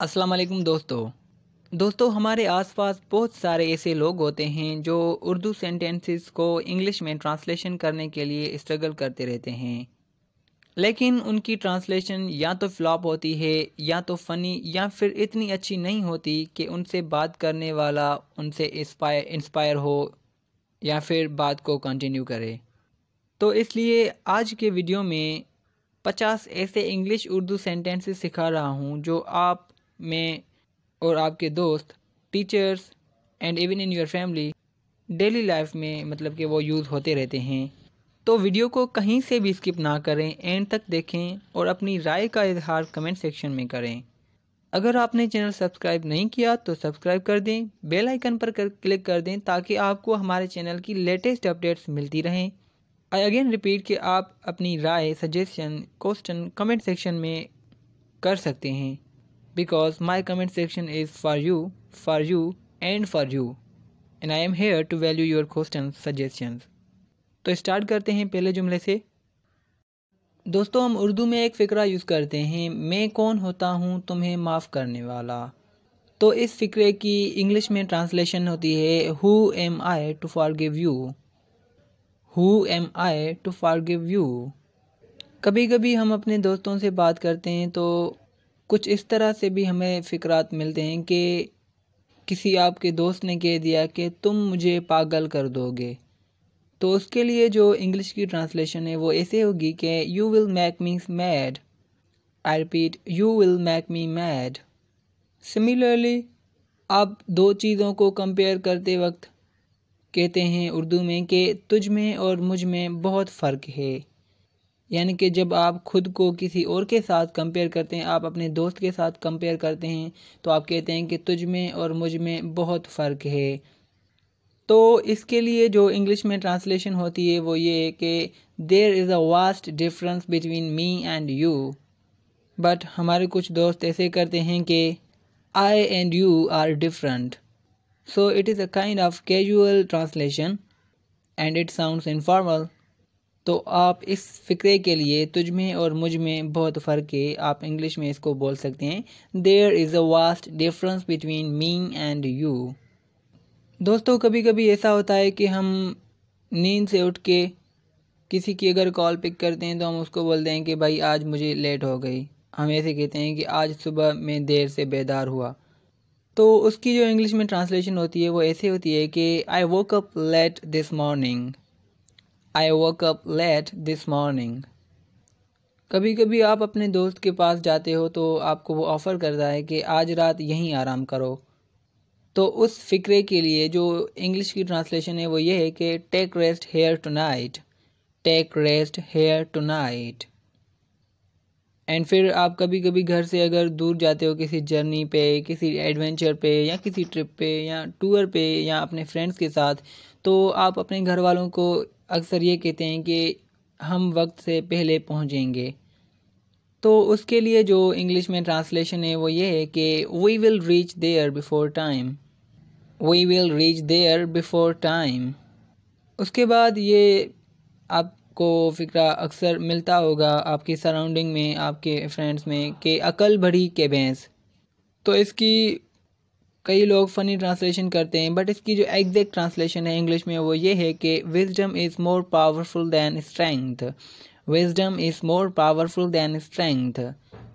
अस्सलाम वालेकुम दोस्तों दोस्तों हमारे आसपास बहुत सारे ऐसे लोग होते हैं जो उर्दू सेंटेंसेस को इंग्लिश में ट्रांसलेशन करने के लिए स्ट्रगल करते रहते हैं लेकिन उनकी ट्रांसलेशन या तो फ्लॉप होती है या तो फ़नी या फिर इतनी अच्छी नहीं होती कि उनसे बात करने वाला उनसे इंस्पायर हो या फिर बात को कंटिन्यू करे तो इसलिए आज के वीडियो में पचास ऐसे इंग्लिश उर्दू सेंटेंसेस सिखा रहा हूँ जो आप में और आपके दोस्त teachers and even in your family daily life में मतलब कि वो यूज़ होते रहते हैं तो वीडियो को कहीं से भी स्किप ना करें एंड तक देखें और अपनी राय का इजहार कमेंट सेक्शन में करें अगर आपने चैनल सब्सक्राइब नहीं किया तो सब्सक्राइब कर दें बेल आइकन पर कर, क्लिक कर दें ताकि आपको हमारे चैनल की लेटेस्ट अपडेट्स मिलती रहें आई अगेन रिपीट कि आप अपनी राय सजेशन क्वेश्चन कमेंट सेक्शन में कर सकते हैं because my comment section is for you, for you, and for you. And I am here to value your questions, suggestions. तो स्टार्ट करते हैं पहले जुमले से दोस्तों हम उर्दू में एक फ़िक्रा यूज़ करते हैं मैं कौन होता हूँ तुम्हें माफ़ करने वाला तो इस फ़िक्रे की इंग्लिश में ट्रांसलेशन होती है who am I to forgive you who am I to forgive you कभी कभी हम अपने दोस्तों से बात करते हैं तो कुछ इस तरह से भी हमें फ़िक्रात मिलते हैं कि किसी आपके दोस्त ने कह दिया कि तुम मुझे पागल कर दोगे तो उसके लिए जो इंग्लिश की ट्रांसलेशन है वो ऐसे होगी कि you will make me mad I repeat you will make me mad similarly आप दो चीज़ों को कंपेयर करते वक्त कहते हैं उर्दू में कि तुझ में और मुझ में बहुत फ़र्क है यानी कि जब आप खुद को किसी और के साथ कंपेयर करते हैं आप अपने दोस्त के साथ कंपेयर करते हैं तो आप कहते हैं कि तुझ में और मुझ में बहुत फ़र्क है तो इसके लिए जो इंग्लिश में ट्रांसलेशन होती है वो ये है कि there is a vast difference between me and you but हमारे कुछ दोस्त ऐसे करते हैं कि I and you are different so it is a kind of casual translation and it sound informal तो आप इस फ़िक्रे के लिए तुझ में और मुझ में बहुत फ़र्क है आप इंग्लिश में इसको बोल सकते हैं there is a vast difference between me and you दोस्तों कभी कभी ऐसा होता है कि हम नींद से उठ के किसी की अगर कॉल पिक करते हैं तो हम उसको बोलते हैं कि भाई आज मुझे लेट हो गई हम ऐसे कहते हैं कि आज सुबह मैं देर से बेदार हुआ तो उसकी जो इंग्लिश में ट्रांसलेशन होती है वो ऐसे होती है कि I woke up late this morning I work up late this morning कभी कभी आप अपने दोस्त के पास जाते हो तो आपको वो ऑफ़र करता है कि आज रात यहीं आराम करो तो उस फ़िक्रे के लिए जो इंग्लिश की ट्रांसलेशन है वो ये है कि take rest here tonight take rest here tonight and फिर आप कभी कभी घर से अगर दूर जाते हो किसी जर्नी पे किसी एडवेंचर पे या किसी ट्रिप पे या टूर पे या अपने फ्रेंड्स के साथ तो आप अपने घर वालों को अक्सर ये कहते हैं कि हम वक्त से पहले पहुँचेंगे तो उसके लिए जो इंग्लिश में ट्रांसलेशन है वो ये है कि we will reach there before time we will reach there before time उसके बाद ये आपको फ़िक्र अक्सर मिलता होगा आपकी सराउंडिंग में आपके फ्रेंड्स में कि अकल भरी के भैंस तो इसकी कई लोग फ़नी ट्रांसलेशन करते हैं बट इसकी जो एग्जैक्ट ट्रांसलेशन है इंग्लिश में वो ये है कि wisdom is more powerful than strength wisdom is more powerful than strength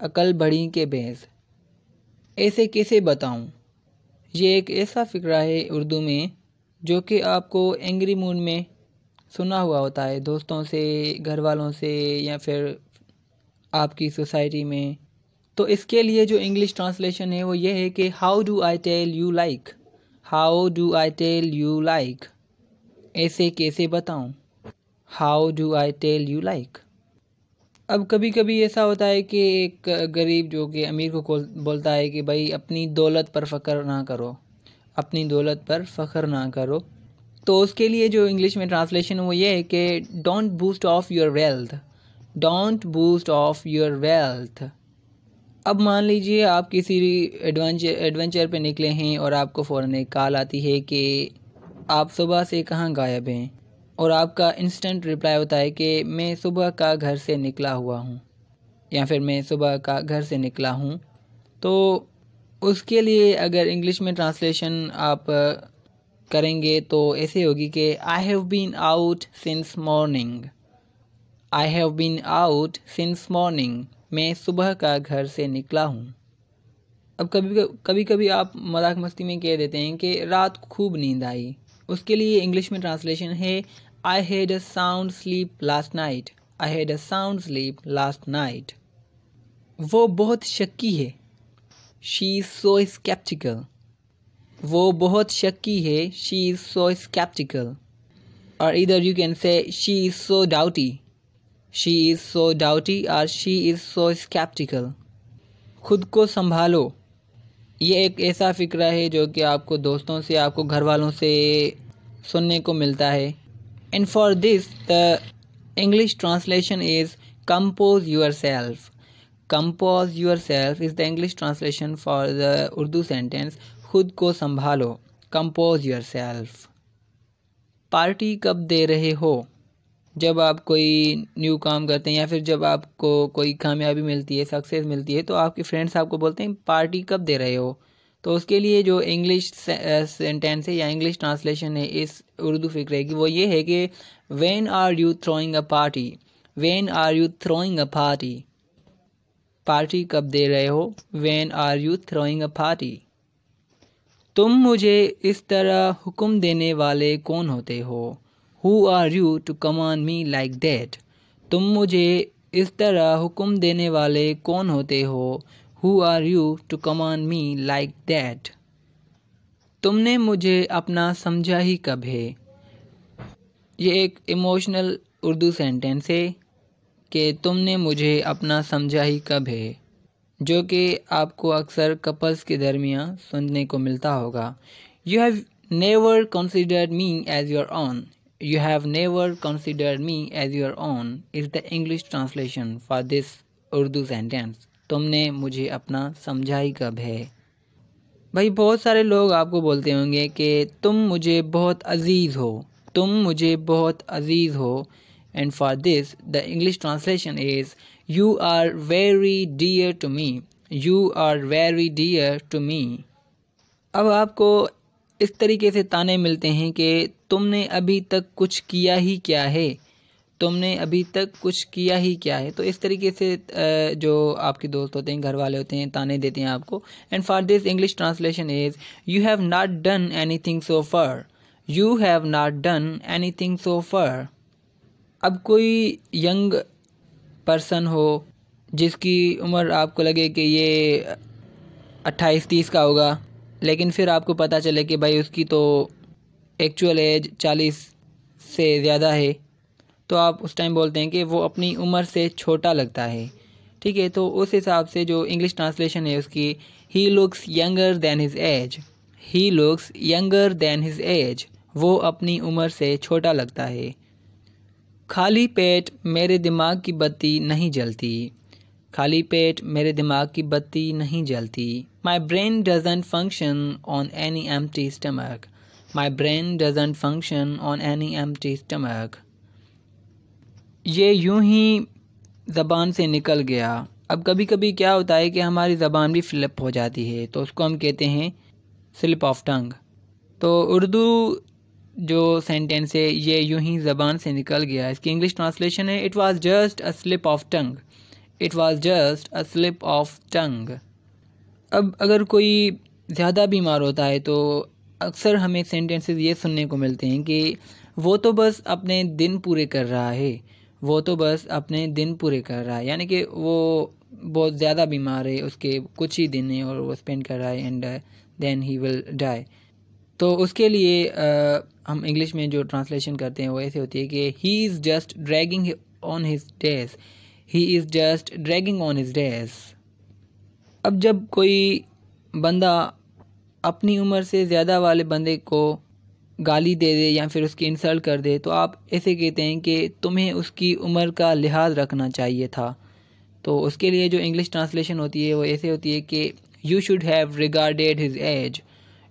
अकल बड़ी के बेस ऐसे कैसे बताऊँ ये एक ऐसा फ़िक्रा है उर्दू में जो कि आपको एंग्री मूड में सुना हुआ होता है दोस्तों से घर वालों से या फिर आपकी सोसाइटी में तो इसके लिए जो इंग्लिश ट्रांसलेशन है वो ये है कि how do I tell you like how do I tell you like ऐसे कैसे बताऊँ how do I tell you like अब कभी कभी ऐसा होता है कि एक गरीब जो कि अमीर को बोलता है कि भाई अपनी दौलत पर फ़ख्र ना करो अपनी दौलत पर फ़ख्र ना करो तो उसके लिए जो इंग्लिश में ट्रांसलेशन वो ये है कि don't boost of your wealth don't boost of your wealth अब मान लीजिए आप किसी एडवेंचर एडवेंचर पे निकले हैं और आपको फ़ौरन एक कॉल आती है कि आप सुबह से कहाँ गायब हैं और आपका इंस्टेंट रिप्लाई होता है कि मैं सुबह का घर से निकला हुआ हूँ या फिर मैं सुबह का घर से निकला हूँ तो उसके लिए अगर इंग्लिश में ट्रांसलेशन आप करेंगे तो ऐसे होगी कि I have been out since morning I have been out since morning मैं सुबह का घर से निकला हूँ अब कभी कभी कभी आप मजाक मस्ती में कह देते हैं कि रात खूब नींद आई उसके लिए इंग्लिश में ट्रांसलेशन है I had a sound sleep last night I had a sound sleep last night वो बहुत शक्की है शी इज़ सो स्केप्टिकल वो बहुत शक्की है शी इज़ सो स्केप्टिकल और इधर you can say she is so doubty she is so doubty और she is so sceptical खुद को संभालो ये एक ऐसा फ़िक्रा है जो कि आपको दोस्तों से आपको घर वालों से सुनने को मिलता है and for this the English translation is compose yourself compose yourself is the English translation for the Urdu sentence खुद को संभालो कम्पोज़ योर सेल्फ पार्टी कब दे रहे हो जब आप कोई न्यू काम करते हैं या फिर जब आपको कोई कामयाबी मिलती है सक्सेस मिलती है तो आपके फ्रेंड्स आपको बोलते हैं पार्टी कब दे रहे हो तो उसके लिए जो इंग्लिश सेंटेंस है या इंग्लिश ट्रांसलेशन है इस उर्दू फिक्रे की वो ये है कि when are you throwing a party when are you throwing a party party कब दे रहे हो when are you throwing a party तुम मुझे इस तरह हुक्म देने वाले कौन होते हो who are you to command me like that तुम मुझे इस तरह हुक्म देने वाले कौन होते हो who are you to command me like that तुमने मुझे अपना समझा ही कब है ये एक इमोशनल उर्दू सेंटेंस है कि तुमने मुझे अपना समझा ही कब है जो कि आपको अक्सर कपल्स के दरमियाँ सुनने को मिलता होगा you have never considered me as your own you have never consider me as your own is the English translation for this Urdu sentence तुमने मुझे अपना समझाई कब है भाई बहुत सारे लोग आपको बोलते होंगे कि तुम मुझे बहुत अजीज़ हो तुम मुझे बहुत अजीज़ हो and for this the English translation is you are very dear to me you are very dear to me अब आपको इस तरीके से ताने मिलते हैं कि तुमने अभी तक कुछ किया ही क्या है तुमने अभी तक कुछ किया ही क्या है तो इस तरीके से जो आपके दोस्त होते हैं घर वाले होते हैं ताने देते हैं आपको and for this English translation is you have not done anything so far you have not done anything so far अब कोई यंग पर्सन हो जिसकी उम्र आपको लगे कि ये अट्ठाईस तीस का होगा लेकिन फिर आपको पता चले कि भाई उसकी तो एक्चुअल एज चालीस से ज़्यादा है तो आप उस टाइम बोलते हैं कि वो अपनी उम्र से छोटा लगता है ठीक है तो उस हिसाब से जो इंग्लिश ट्रांसलेशन है उसकी he looks younger than his age he looks younger than his age वो अपनी उम्र से छोटा लगता है खाली पेट मेरे दिमाग की बत्ती नहीं जलती खाली पेट मेरे दिमाग की बत्ती नहीं जलती my brain doesn't function on any empty stomach My brain doesn't function on any empty stomach. ये यूं ही ज़बान से निकल गया अब कभी कभी क्या होता है कि हमारी ज़बान भी फ्लिप हो जाती है तो उसको हम कहते हैं स्लिप ऑफ टंग तो उर्दू जो सेंटेंस है ये यूं ही ज़बान से निकल गया इसकी इंग्लिश ट्रांसलेशन है it was just a slip of tongue it was just a slip of tongue अब अगर कोई ज़्यादा बीमार होता है तो अक्सर हमें सेंटेंसेस ये सुनने को मिलते हैं कि वो तो बस अपने दिन पूरे कर रहा है वो तो बस अपने दिन पूरे कर रहा है यानी कि वो बहुत ज़्यादा बीमार है उसके कुछ ही दिन है और वो स्पेंड कर रहा है and then he will die तो उसके लिए आ, uh, हम इंग्लिश में जो ट्रांसलेशन करते हैं वो ऐसे होती है कि he is just dragging on his days he is just dragging on his days अब जब कोई बंदा अपनी उम्र से ज़्यादा वाले बंदे को गाली दे दे या फिर उसकी इंसल्ट कर दे तो आप ऐसे कहते हैं कि तुम्हें उसकी उम्र का लिहाज रखना चाहिए था तो उसके लिए जो इंग्लिश ट्रांसलेशन होती है वो ऐसे होती है कि you should have regarded his age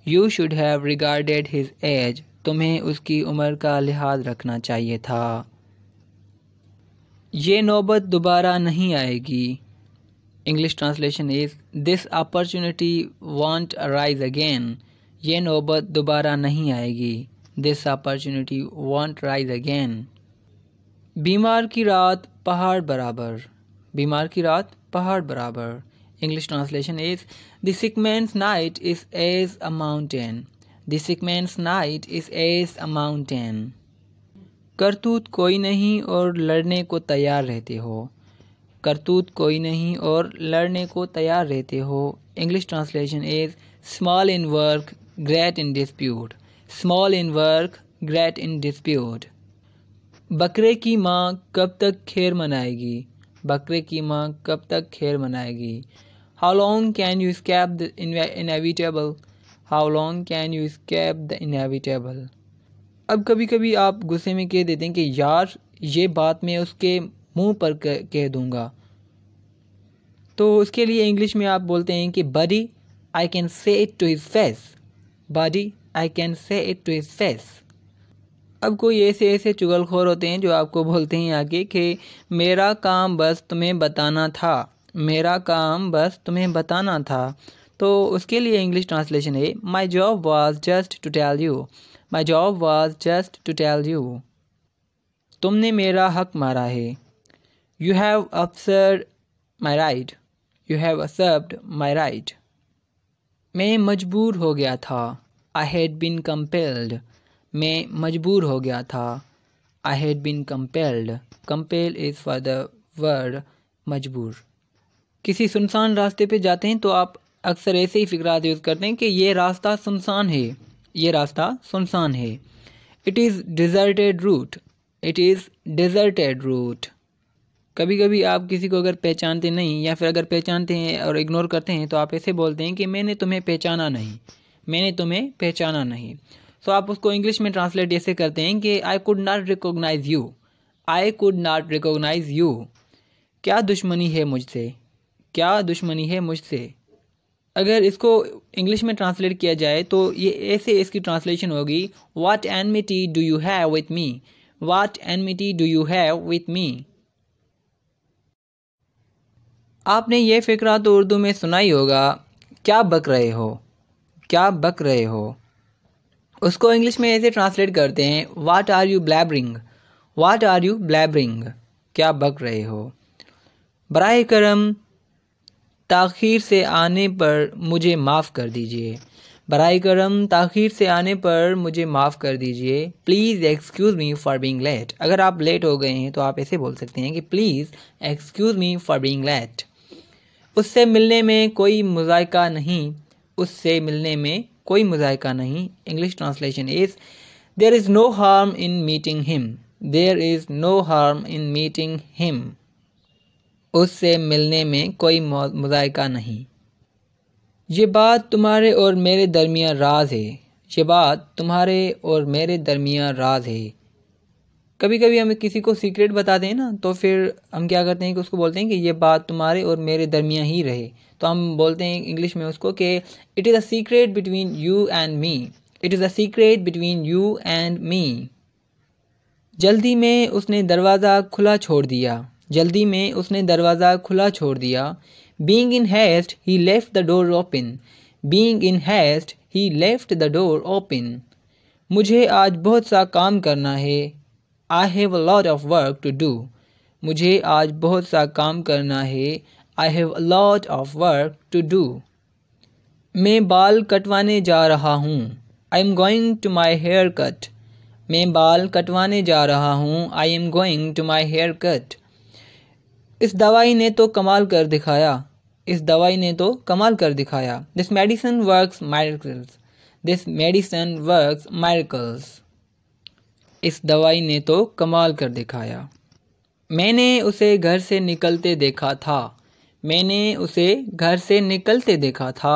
you should have regarded his age तुम्हें उसकी उम्र का लिहाज रखना चाहिए था ये नौबत दोबारा नहीं आएगी English translation is this opportunity won't rise again ये नौबत दोबारा नहीं आएगी this opportunity won't rise again बीमार की रात पहाड़ बराबर बीमार की रात पहाड़ बराबर English translation is the sick man's night is as a mountain the sick man's night is as a mountain करतूत कोई नहीं और लड़ने को तैयार रहते हो करतूत कोई नहीं और लड़ने को तैयार रहते हो English translation is small in work great in dispute small in work great in dispute बकरे की माँ कब तक खैर मनाएगी बकरे की माँ कब तक खैर मनाएगी how long can you escape the inevitable how long can you escape the inevitable अब कभी कभी आप गुस्से में कह देते हैं कि यार ये बात मैं उसके मुंह पर कह दूंगा तो उसके लिए इंग्लिश में आप बोलते हैं कि buddy I can say it to his face buddy I can say it to his face अब कोई ऐसे ऐसे चुगलखोर होते हैं जो आपको बोलते हैं आगे कि मेरा काम बस तुम्हें बताना था मेरा काम बस तुम्हें बताना था तो उसके लिए इंग्लिश ट्रांसलेशन है my job was just to tell you my job was just to tell you तुमने मेरा हक मारा है You have observed my right. You have observed my right. मैं मजबूर हो गया था आई हैड बिन कम्पेल्ड मैं मजबूर हो गया था I had been compelled compel is for the word मजबूर किसी सुनसान रास्ते पे जाते हैं तो आप अक्सर ऐसे ही फिक्रात यूज़ करते हैं कि ये रास्ता सुनसान है ये रास्ता सुनसान है it is deserted route it is deserted route कभी कभी आप किसी को अगर पहचानते नहीं या फिर अगर पहचानते हैं और इग्नोर करते हैं तो आप ऐसे बोलते हैं कि मैंने तुम्हें पहचाना नहीं मैंने तुम्हें पहचाना नहीं सो so, आप उसको इंग्लिश में ट्रांसलेट ऐसे करते हैं कि I could not recognise you I could not recognise you क्या दुश्मनी है मुझसे क्या दुश्मनी है मुझसे अगर इसको इंग्लिश में ट्रांसलेट किया जाए तो ये ऐसे इसकी ट्रांसलेशन होगी what enmity do you have with me what enmity do you have with me आपने ये फ़िक्रा तो उर्दू में सुना ही होगा क्या बक रहे हो क्या बक रहे हो उसको इंग्लिश में ऐसे ट्रांसलेट करते हैं what are you blabbering what are you blabbering क्या बक रहे हो बर करम तखीर से आने पर मुझे माफ़ कर दीजिए बर करम तखीर से आने पर मुझे माफ़ कर दीजिए please excuse me for being late अगर आप लेट हो गए हैं तो आप ऐसे बोल सकते हैं कि please excuse me for being late उससे मिलने में कोई मुजायका नहीं उससे मिलने में कोई मुजायका नहीं English translation is there is no harm in meeting him there is no harm in meeting him उससे मिलने में कोई मुजायका नहीं ये बात तुम्हारे और मेरे दरमिया राज है ये बात तुम्हारे और मेरे दरमिया राज है कभी कभी हमें किसी को सीक्रेट बताते हैं ना तो फिर हम क्या करते हैं कि उसको बोलते हैं कि ये बात तुम्हारे और मेरे दरमिया ही रहे तो हम बोलते हैं इंग्लिश में उसको कि it is a secret between you and me it is a secret between you and me जल्दी में उसने दरवाज़ा खुला छोड़ दिया जल्दी में उसने दरवाज़ा खुला छोड़ दिया being in haste he left the door open being in haste he left the door open मुझे आज बहुत सा काम करना है I have a lot of work to do मुझे आज बहुत सा काम करना है I have a lot of work to do मैं बाल कटवाने जा रहा हूँ I am going to my haircut मैं बाल कटवाने जा रहा हूँ I am going to my haircut इस दवाई ने तो कमाल कर दिखाया इस दवाई ने तो कमाल कर दिखाया this medicine works miracles this medicine works miracles इस दवाई ने तो कमाल कर दिखाया मैंने उसे घर से निकलते देखा था मैंने उसे घर से निकलते देखा था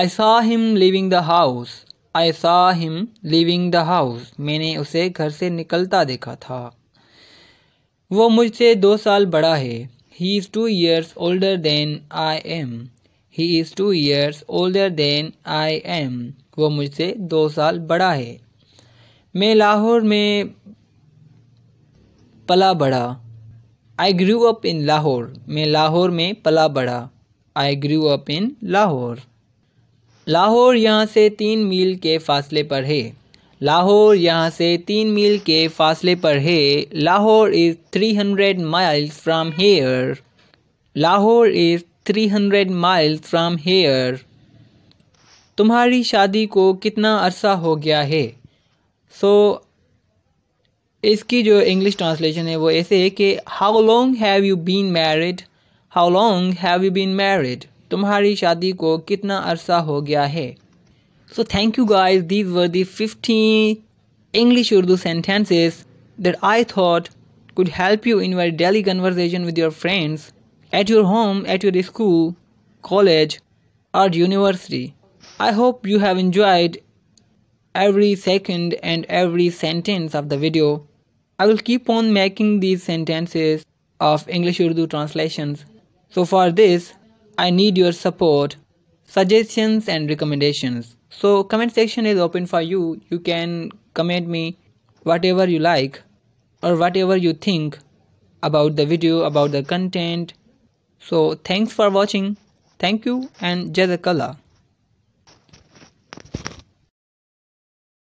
I saw him living the house I saw him living the house मैंने उसे घर से निकलता देखा था वो मुझसे दो साल बड़ा है he is two years older than I am he is two years older than I am वो मुझसे दो साल बड़ा है मैं लाहौर में पला बढ़ा I grew up in Lahore मैं लाहौर में पला बढ़ा I grew up in Lahore Lahore यहाँ से तीन मील के फासले पर है लाहौर यहाँ से तीन मील के फासले पर है Lahore is three hundred miles from here Lahore is three hundred miles from here तुम्हारी शादी को कितना अरसा हो गया है सो so, इसकी जो इंग्लिश ट्रांसलेशन है वो ऐसे है कि how long have you been married how long have you been married तुम्हारी शादी को कितना अरसा हो गया है so thank you guys these were the fifteen English Urdu sentences that I thought could help you in your daily conversation with your friends at your home at your school college और university I hope you have enjoyed every second and every sentence of the video. I will keep on making these sentences of English Urdu translations. So for this, I need your support, suggestions and recommendations. So comment section is open for you. You can comment me whatever you like or whatever you think about the video, about the content. So thanks for watching. Thank you and Jazakallah.